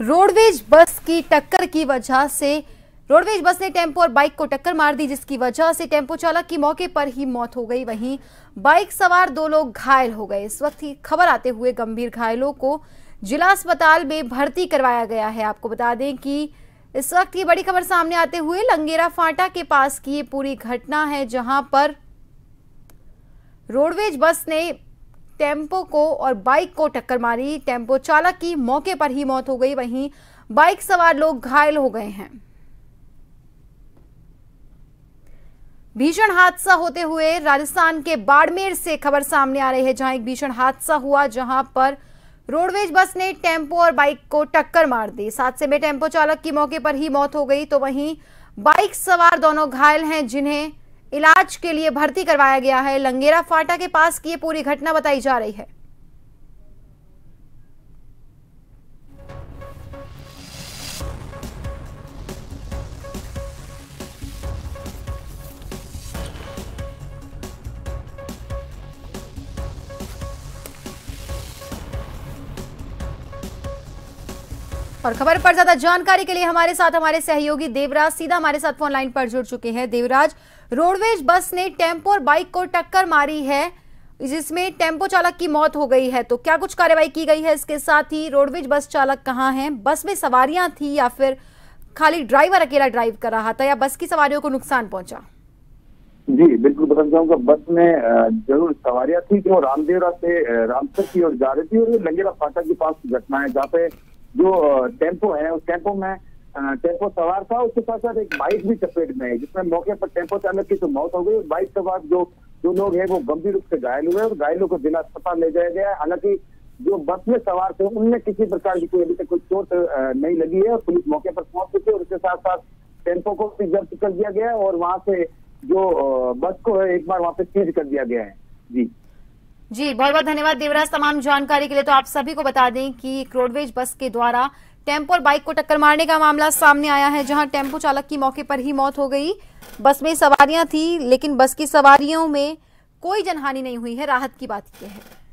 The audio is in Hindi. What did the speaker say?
रोडवेज बस की टक्कर की वजह से रोडवेज बस ने टेम्पो और बाइक को टक्कर मार दी जिसकी वजह से टेम्पो चालक की मौके पर ही मौत हो गई वहीं बाइक सवार दो लोग घायल हो गए इस वक्त ही खबर आते हुए गंभीर घायलों को जिला अस्पताल में भर्ती करवाया गया है आपको बता दें कि इस वक्त की बड़ी खबर सामने आते हुए लंगेरा फांटा के पास की ये पूरी घटना है जहां पर रोडवेज बस ने टेम्पो को और बाइक को टक्कर मारी टेम्पो चालक की मौके पर ही मौत हो गई वहीं बाइक सवार लोग घायल हो गए हैं भीषण हादसा होते हुए राजस्थान के बाड़मेर से खबर सामने आ रही है जहां एक भीषण हादसा हुआ जहां पर रोडवेज बस ने टेम्पो और बाइक को टक्कर मार दी हादसे में टेम्पो चालक की मौके पर ही मौत हो गई तो वहीं बाइक सवार दोनों घायल हैं जिन्हें इलाज के लिए भर्ती करवाया गया है लंगेरा फाटा के पास की ये पूरी घटना बताई जा रही है और खबर पर ज्यादा जानकारी के लिए हमारे साथ हमारे सहयोगी देवराज सीधा हमारे साथ फोन लाइन पर जुड़ चुके हैं देवराज रोडवेज बस ने टेम्पो और बाइक को टक्कर मारी है जिसमें टेम्पो चालक की मौत हो गई है तो क्या कुछ कार्रवाई की गई है इसके साथ ही रोडवेज बस चालक कहाँ है बस में सवारियां थी या फिर खाली ड्राइवर अकेला ड्राइव कर रहा था या बस की सवारियों को नुकसान पहुंचा जी बिल्कुल बता चाहूंगा बस में जरूर सवारियां थी जो रामदेवरा से रामसर की ओर जा रही थी और लंगेरा फाटक के पास घटना है जहाँ पे जो टेम्पो है उस टेम्पो में टेम्पो सवार था उसके साथ साथ एक बाइक भी चपेट में है जिसमें मौके पर टेम्पो चालक की तो मौत हो गई बाइक सवार जो जो लोग हैं वो गंभीर रूप से घायल हुए और घायलों को जिला अस्पताल ले जाया गया हालांकि जो बस में सवार थे उनमें किसी प्रकार की कोई अभी तक कोई चोट नहीं लगी है और पुलिस मौके पर पहुंच चुकी है और उसके साथ साथ टेम्पो को भी जब्त कर दिया गया है और वहां से जो बस को है एक बार पे सीज कर दिया गया है जी जी बहुत बहुत धन्यवाद देवराज तमाम जानकारी के लिए तो आप सभी को बता दें कि क्रोडवेज बस के द्वारा टेम्पो और बाइक को टक्कर मारने का मामला सामने आया है जहां टेम्पो चालक की मौके पर ही मौत हो गई बस में सवारियां थी लेकिन बस की सवारियों में कोई जनहानि नहीं हुई है राहत की बात यह है